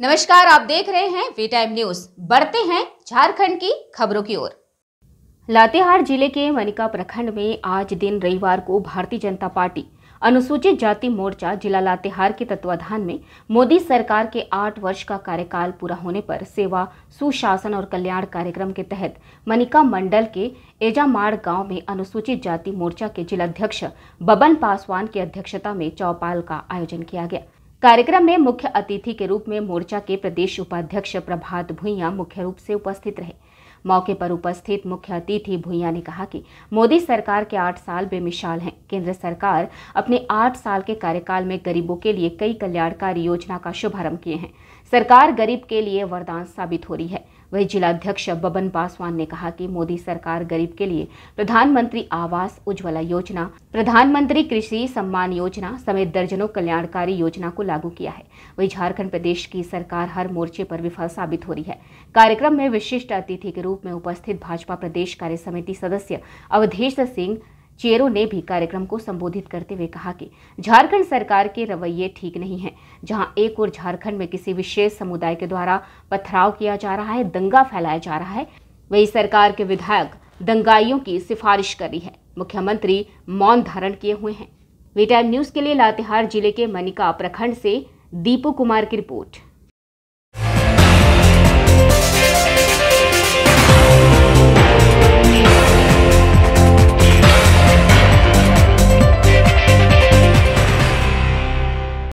नमस्कार आप देख रहे हैं वी टाइम न्यूज बढ़ते हैं झारखंड की खबरों की ओर लातेहार जिले के मनिका प्रखंड में आज दिन रविवार को भारतीय जनता पार्टी अनुसूचित जाति मोर्चा जिला लातेहार के तत्वाधान में मोदी सरकार के आठ वर्ष का कार्यकाल पूरा होने पर सेवा सुशासन और कल्याण कार्यक्रम के तहत मनिका मंडल के एजामाड़ गांव में अनुसूचित जाति मोर्चा के जिलाध्यक्ष बबन पासवान की अध्यक्षता में चौपाल का आयोजन किया गया कार्यक्रम में मुख्य अतिथि के रूप में मोर्चा के प्रदेश उपाध्यक्ष प्रभात भुइया मुख्य रूप से उपस्थित रहे मौके पर उपस्थित मुख्य अतिथि भूया ने कहा कि मोदी सरकार के आठ साल बेमिसाल हैं केंद्र सरकार अपने आठ साल के कार्यकाल में गरीबों के लिए कई कल्याणकारी योजना का शुभारंभ किए हैं सरकार गरीब के लिए वरदान साबित हो रही है वही जिलाध्यक्ष बबन पासवान ने कहा कि मोदी सरकार गरीब के लिए प्रधानमंत्री आवास उज्ज्वला योजना प्रधानमंत्री कृषि सम्मान योजना समेत दर्जनों कल्याणकारी योजना को लागू किया है वही झारखंड प्रदेश की सरकार हर मोर्चे पर विफल साबित हो रही है कार्यक्रम में विशिष्ट अतिथि के रूप में उपस्थित भाजपा प्रदेश कार्य समिति सदस्य अवधेश सिंह चेयरों ने भी कार्यक्रम को संबोधित करते हुए कहा कि झारखंड सरकार के रवैये ठीक नहीं हैं जहां एक और झारखंड में किसी विशेष समुदाय के द्वारा पथराव किया जा रहा है दंगा फैलाया जा रहा है वही सरकार के विधायक दंगाइयों की सिफारिश कर रही है मुख्यमंत्री मौन धारण किए हुए हैं वी टाइम न्यूज के लिए लातेहार जिले के मनिका प्रखंड से दीपू कुमार की रिपोर्ट